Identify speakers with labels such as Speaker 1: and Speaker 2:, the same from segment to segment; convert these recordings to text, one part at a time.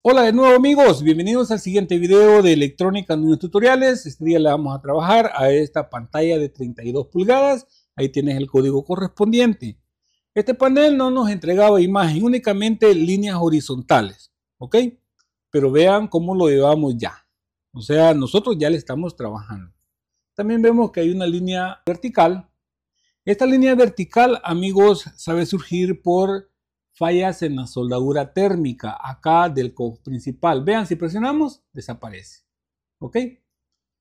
Speaker 1: Hola de nuevo amigos, bienvenidos al siguiente video de Electrónica nuevos Tutoriales. Este día le vamos a trabajar a esta pantalla de 32 pulgadas. Ahí tienes el código correspondiente. Este panel no nos entregaba imagen, únicamente líneas horizontales, ¿ok? Pero vean cómo lo llevamos ya. O sea, nosotros ya le estamos trabajando. También vemos que hay una línea vertical. Esta línea vertical, amigos, sabe surgir por fallas en la soldadura térmica acá del cof principal. Vean, si presionamos, desaparece. ¿Ok?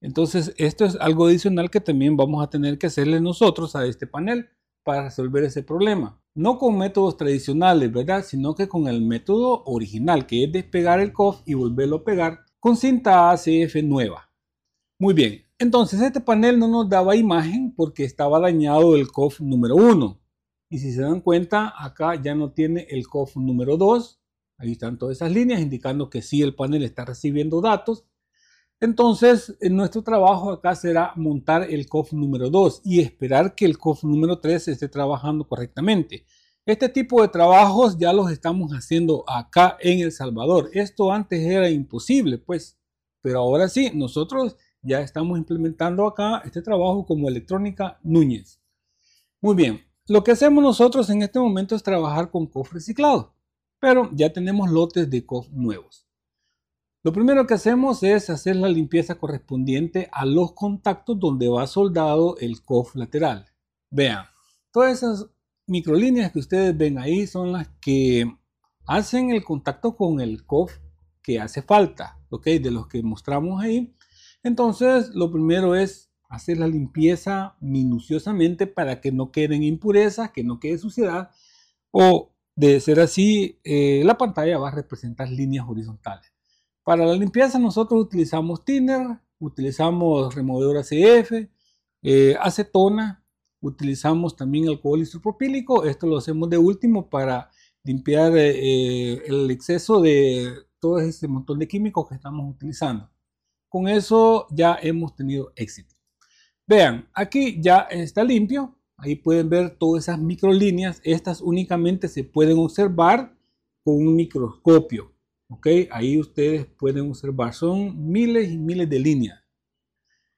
Speaker 1: Entonces, esto es algo adicional que también vamos a tener que hacerle nosotros a este panel para resolver ese problema. No con métodos tradicionales, ¿verdad? Sino que con el método original, que es despegar el cof y volverlo a pegar con cinta ACF nueva. Muy bien, entonces este panel no nos daba imagen porque estaba dañado el cof número 1. Y si se dan cuenta, acá ya no tiene el COF número 2. Ahí están todas esas líneas indicando que sí el panel está recibiendo datos. Entonces, en nuestro trabajo acá será montar el COF número 2 y esperar que el COF número 3 esté trabajando correctamente. Este tipo de trabajos ya los estamos haciendo acá en El Salvador. Esto antes era imposible, pues, pero ahora sí, nosotros ya estamos implementando acá este trabajo como Electrónica Núñez. Muy bien, lo que hacemos nosotros en este momento es trabajar con COF reciclado, pero ya tenemos lotes de COF nuevos. Lo primero que hacemos es hacer la limpieza correspondiente a los contactos donde va soldado el COF lateral. Vean, todas esas microlíneas que ustedes ven ahí son las que hacen el contacto con el COF que hace falta, ¿ok? De los que mostramos ahí. Entonces, lo primero es hacer la limpieza minuciosamente para que no queden impurezas, que no quede suciedad, o de ser así, eh, la pantalla va a representar líneas horizontales. Para la limpieza nosotros utilizamos thinner, utilizamos removedor ACF, eh, acetona, utilizamos también alcohol isopropílico, esto lo hacemos de último para limpiar eh, el exceso de todo este montón de químicos que estamos utilizando. Con eso ya hemos tenido éxito. Vean, aquí ya está limpio. Ahí pueden ver todas esas microlíneas. Estas únicamente se pueden observar con un microscopio. ¿Ok? Ahí ustedes pueden observar. Son miles y miles de líneas.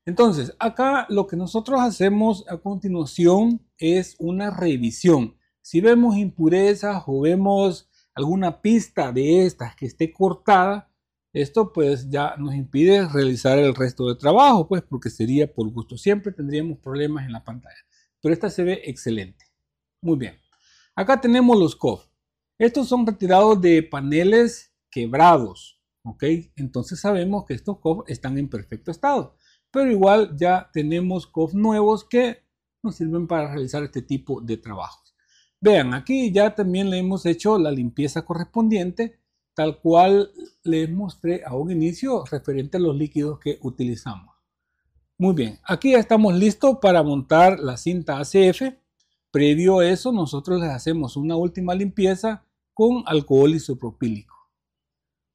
Speaker 1: Entonces, acá lo que nosotros hacemos a continuación es una revisión. Si vemos impurezas o vemos alguna pista de estas que esté cortada, esto pues ya nos impide realizar el resto del trabajo, pues porque sería por gusto. Siempre tendríamos problemas en la pantalla, pero esta se ve excelente. Muy bien. Acá tenemos los COF. Estos son retirados de paneles quebrados, ¿ok? Entonces sabemos que estos COF están en perfecto estado, pero igual ya tenemos COF nuevos que nos sirven para realizar este tipo de trabajos. Vean, aquí ya también le hemos hecho la limpieza correspondiente tal cual les mostré a un inicio referente a los líquidos que utilizamos. Muy bien, aquí ya estamos listos para montar la cinta ACF. Previo a eso, nosotros les hacemos una última limpieza con alcohol isopropílico.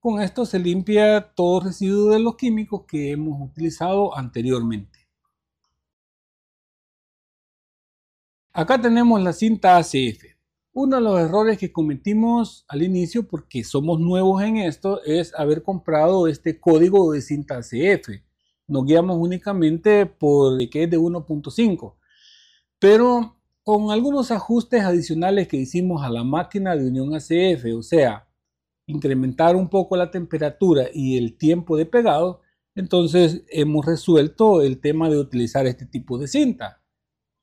Speaker 1: Con esto se limpia todo residuo de los químicos que hemos utilizado anteriormente. Acá tenemos la cinta ACF. Uno de los errores que cometimos al inicio, porque somos nuevos en esto, es haber comprado este código de cinta CF. Nos guiamos únicamente por el que es de 1.5. Pero con algunos ajustes adicionales que hicimos a la máquina de unión ACF, o sea, incrementar un poco la temperatura y el tiempo de pegado, entonces hemos resuelto el tema de utilizar este tipo de cinta.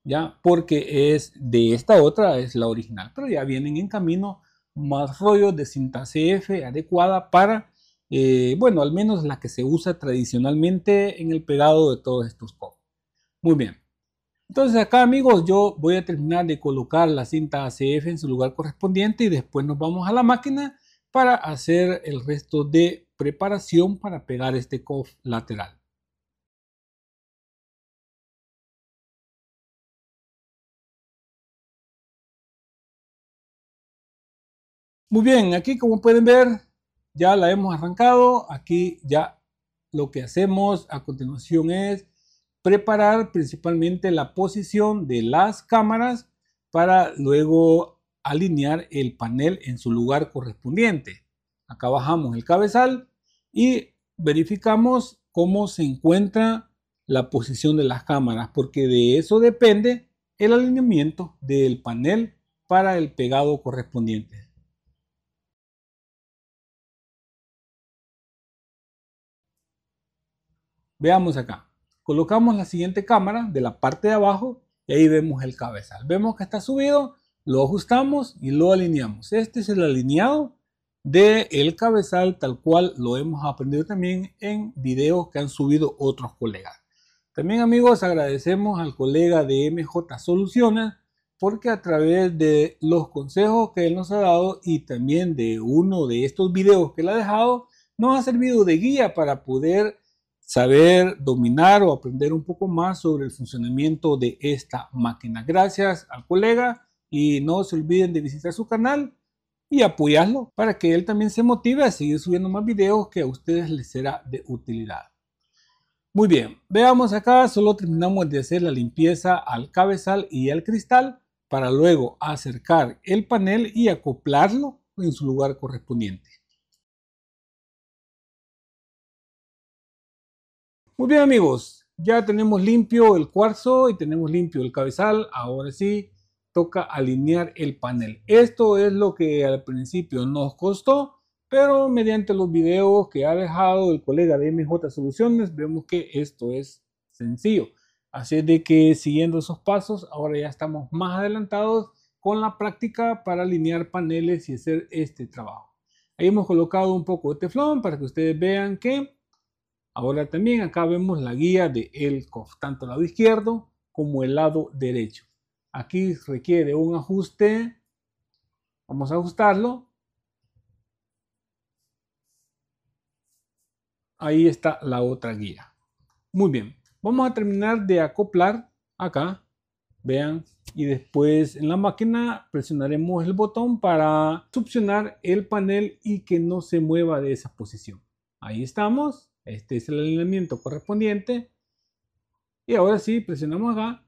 Speaker 1: ¿ya? Porque es de esta otra, es la original, pero ya vienen en camino más rollos de cinta CF adecuada para, eh, bueno, al menos la que se usa tradicionalmente en el pegado de todos estos cof Muy bien. Entonces acá amigos yo voy a terminar de colocar la cinta ACF en su lugar correspondiente y después nos vamos a la máquina para hacer el resto de preparación para pegar este cof lateral. Muy bien, aquí como pueden ver, ya la hemos arrancado. Aquí ya lo que hacemos a continuación es preparar principalmente la posición de las cámaras para luego alinear el panel en su lugar correspondiente. Acá bajamos el cabezal y verificamos cómo se encuentra la posición de las cámaras, porque de eso depende el alineamiento del panel para el pegado correspondiente. Veamos acá. Colocamos la siguiente cámara de la parte de abajo y ahí vemos el cabezal. Vemos que está subido, lo ajustamos y lo alineamos. Este es el alineado del el cabezal tal cual lo hemos aprendido también en videos que han subido otros colegas. También amigos agradecemos al colega de MJ Soluciones porque a través de los consejos que él nos ha dado y también de uno de estos videos que él ha dejado, nos ha servido de guía para poder saber dominar o aprender un poco más sobre el funcionamiento de esta máquina. Gracias al colega y no se olviden de visitar su canal y apoyarlo para que él también se motive a seguir subiendo más videos que a ustedes les será de utilidad. Muy bien, veamos acá, solo terminamos de hacer la limpieza al cabezal y al cristal para luego acercar el panel y acoplarlo en su lugar correspondiente. Muy bien amigos, ya tenemos limpio el cuarzo y tenemos limpio el cabezal. Ahora sí, toca alinear el panel. Esto es lo que al principio nos costó, pero mediante los videos que ha dejado el colega de MJ Soluciones, vemos que esto es sencillo. Así de que siguiendo esos pasos, ahora ya estamos más adelantados con la práctica para alinear paneles y hacer este trabajo. Ahí hemos colocado un poco de teflón para que ustedes vean que Ahora también acá vemos la guía de el, tanto el lado izquierdo como el lado derecho. Aquí requiere un ajuste. Vamos a ajustarlo. Ahí está la otra guía. Muy bien. Vamos a terminar de acoplar acá. Vean. Y después en la máquina presionaremos el botón para succionar el panel y que no se mueva de esa posición. Ahí estamos. Este es el alineamiento correspondiente. Y ahora sí, presionamos acá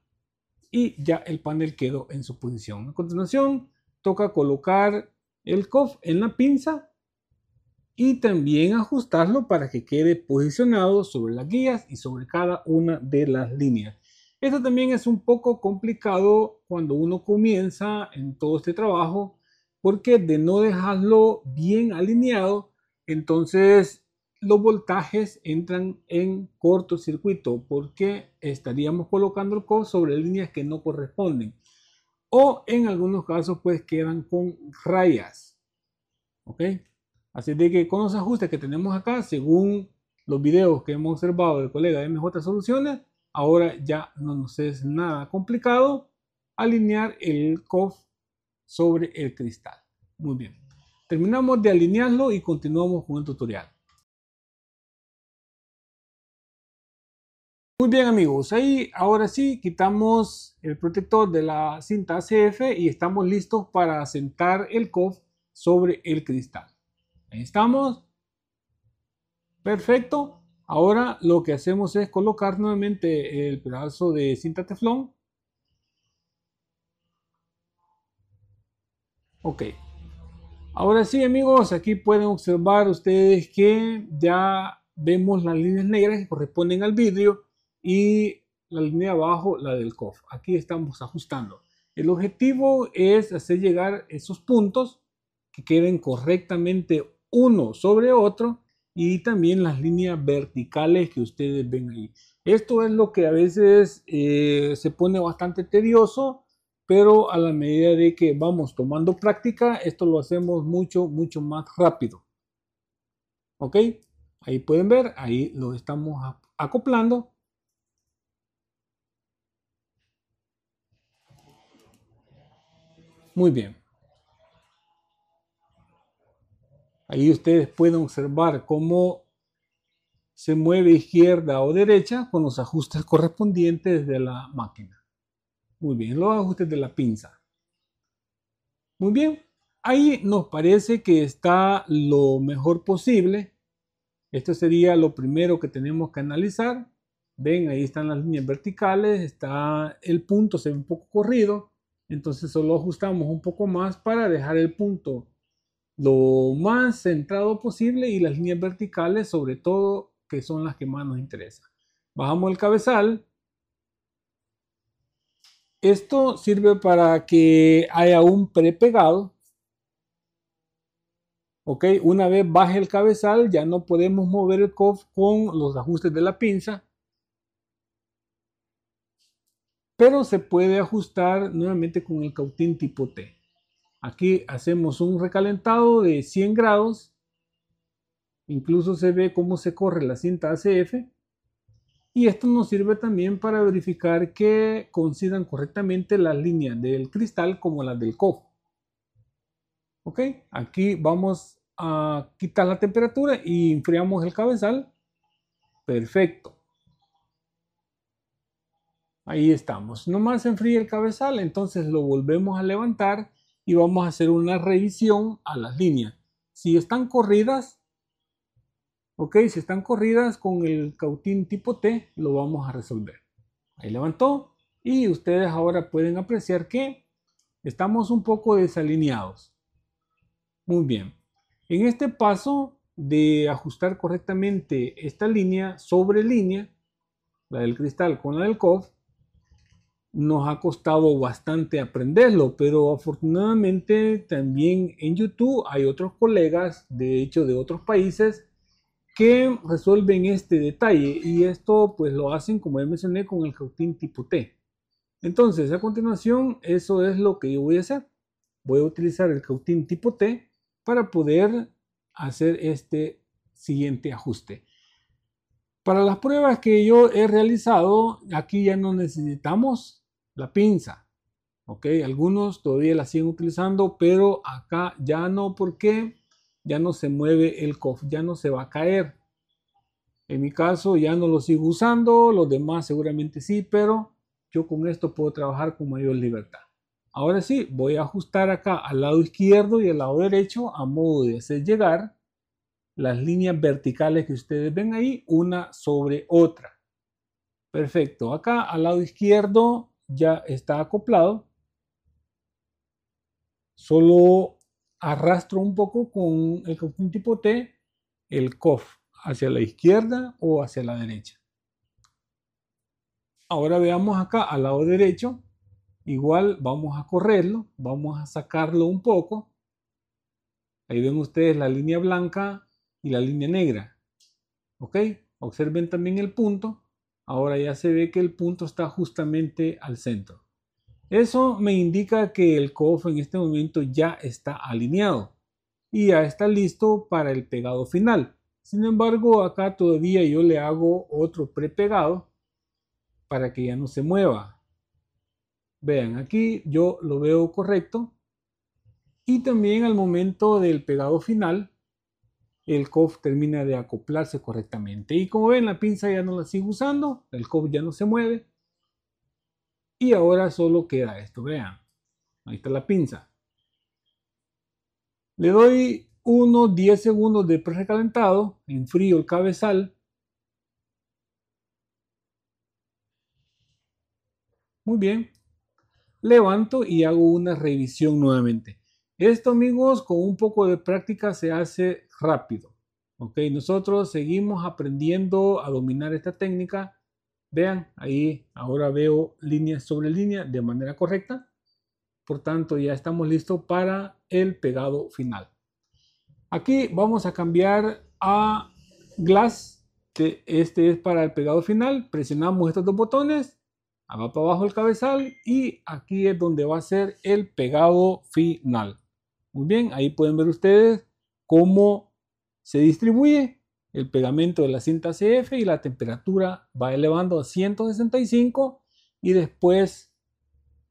Speaker 1: y ya el panel quedó en su posición. A continuación, toca colocar el COF en la pinza y también ajustarlo para que quede posicionado sobre las guías y sobre cada una de las líneas. Esto también es un poco complicado cuando uno comienza en todo este trabajo porque de no dejarlo bien alineado, entonces los voltajes entran en cortocircuito porque estaríamos colocando el CO sobre líneas que no corresponden o en algunos casos pues quedan con rayas ok así de que con los ajustes que tenemos acá según los videos que hemos observado del colega de MJ Soluciones ahora ya no nos es nada complicado alinear el COF sobre el cristal muy bien terminamos de alinearlo y continuamos con el tutorial Muy bien amigos, ahí ahora sí quitamos el protector de la cinta cf y estamos listos para sentar el COF sobre el cristal. Ahí estamos. Perfecto. Ahora lo que hacemos es colocar nuevamente el pedazo de cinta teflón. Ok. Ahora sí amigos, aquí pueden observar ustedes que ya vemos las líneas negras que corresponden al vidrio y la línea abajo la del COF. Aquí estamos ajustando. El objetivo es hacer llegar esos puntos que queden correctamente uno sobre otro y también las líneas verticales que ustedes ven ahí. Esto es lo que a veces eh, se pone bastante tedioso, pero a la medida de que vamos tomando práctica, esto lo hacemos mucho, mucho más rápido. ¿Ok? Ahí pueden ver, ahí lo estamos acoplando Muy bien. Ahí ustedes pueden observar cómo se mueve izquierda o derecha con los ajustes correspondientes de la máquina. Muy bien, los ajustes de la pinza. Muy bien, ahí nos parece que está lo mejor posible. Esto sería lo primero que tenemos que analizar. Ven, ahí están las líneas verticales, está el punto, se ve un poco corrido. Entonces solo ajustamos un poco más para dejar el punto lo más centrado posible y las líneas verticales sobre todo que son las que más nos interesan. Bajamos el cabezal. Esto sirve para que haya un prepegado. Ok, una vez baje el cabezal ya no podemos mover el cof con los ajustes de la pinza pero se puede ajustar nuevamente con el cautín tipo T. Aquí hacemos un recalentado de 100 grados, incluso se ve cómo se corre la cinta ACF, y esto nos sirve también para verificar que coincidan correctamente las líneas del cristal como las del cojo. Ok, aquí vamos a quitar la temperatura y enfriamos el cabezal. Perfecto. Ahí estamos. Nomás enfríe el cabezal, entonces lo volvemos a levantar y vamos a hacer una revisión a las líneas. Si están corridas, ok, si están corridas con el cautín tipo T, lo vamos a resolver. Ahí levantó y ustedes ahora pueden apreciar que estamos un poco desalineados. Muy bien. En este paso de ajustar correctamente esta línea sobre línea, la del cristal con la del COF, nos ha costado bastante aprenderlo, pero afortunadamente también en YouTube hay otros colegas, de hecho de otros países, que resuelven este detalle y esto pues lo hacen como ya mencioné con el cautín tipo T. Entonces a continuación eso es lo que yo voy a hacer. Voy a utilizar el cautín tipo T para poder hacer este siguiente ajuste. Para las pruebas que yo he realizado, aquí ya no necesitamos la pinza. ¿Ok? Algunos todavía la siguen utilizando, pero acá ya no, porque ya no se mueve el cofre, ya no se va a caer. En mi caso ya no lo sigo usando, los demás seguramente sí, pero yo con esto puedo trabajar con mayor libertad. Ahora sí, voy a ajustar acá al lado izquierdo y al lado derecho a modo de hacer llegar las líneas verticales que ustedes ven ahí, una sobre otra. Perfecto, acá al lado izquierdo ya está acoplado. Solo arrastro un poco con el tipo T el COF hacia la izquierda o hacia la derecha. Ahora veamos acá al lado derecho. Igual vamos a correrlo, vamos a sacarlo un poco. Ahí ven ustedes la línea blanca y la línea negra. ¿Ok? Observen también el punto. Ahora ya se ve que el punto está justamente al centro. Eso me indica que el cofre en este momento ya está alineado y ya está listo para el pegado final. Sin embargo, acá todavía yo le hago otro prepegado para que ya no se mueva. Vean, aquí yo lo veo correcto. Y también al momento del pegado final, el COF termina de acoplarse correctamente. Y como ven, la pinza ya no la sigo usando, el COF ya no se mueve. Y ahora solo queda esto, vean. Ahí está la pinza. Le doy unos 10 segundos de precalentado, enfrío el cabezal. Muy bien. Levanto y hago una revisión nuevamente. Esto, amigos, con un poco de práctica se hace rápido. ¿ok? Nosotros seguimos aprendiendo a dominar esta técnica. Vean, ahí ahora veo línea sobre línea de manera correcta. Por tanto, ya estamos listos para el pegado final. Aquí vamos a cambiar a glass. Este es para el pegado final. Presionamos estos dos botones. abajo abajo el cabezal y aquí es donde va a ser el pegado final. Muy bien, ahí pueden ver ustedes cómo se distribuye el pegamento de la cinta CF y la temperatura va elevando a 165 y después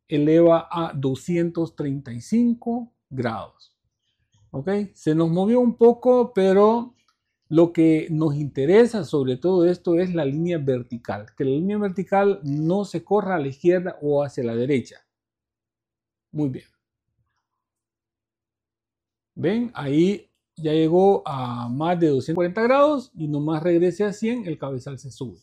Speaker 1: eleva a 235 grados. ¿Ok? Se nos movió un poco, pero lo que nos interesa sobre todo esto es la línea vertical, que la línea vertical no se corra a la izquierda o hacia la derecha. Muy bien. Ven, ahí ya llegó a más de 240 grados y nomás regrese a 100, el cabezal se sube.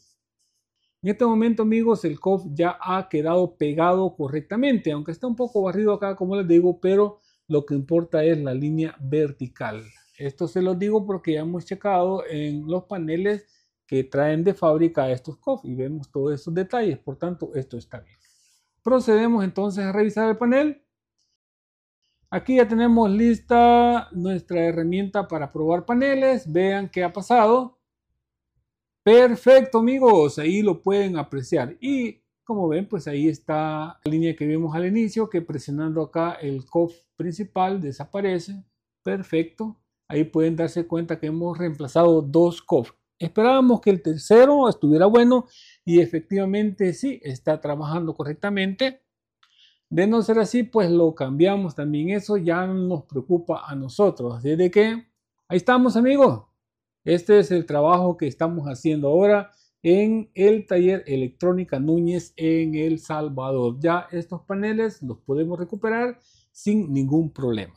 Speaker 1: En este momento, amigos, el COF ya ha quedado pegado correctamente, aunque está un poco barrido acá, como les digo, pero lo que importa es la línea vertical. Esto se los digo porque ya hemos checado en los paneles que traen de fábrica estos COF y vemos todos esos detalles, por tanto, esto está bien. Procedemos entonces a revisar el panel Aquí ya tenemos lista nuestra herramienta para probar paneles. Vean qué ha pasado. Perfecto amigos, ahí lo pueden apreciar. Y como ven, pues ahí está la línea que vimos al inicio, que presionando acá el cof principal desaparece. Perfecto. Ahí pueden darse cuenta que hemos reemplazado dos cof Esperábamos que el tercero estuviera bueno y efectivamente sí, está trabajando correctamente. De no ser así, pues lo cambiamos también. Eso ya nos preocupa a nosotros. Desde que ahí estamos, amigos. Este es el trabajo que estamos haciendo ahora en el taller Electrónica Núñez en El Salvador. Ya estos paneles los podemos recuperar sin ningún problema.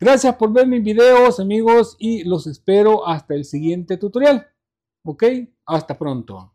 Speaker 1: Gracias por ver mis videos, amigos, y los espero hasta el siguiente tutorial. ¿Ok? Hasta pronto.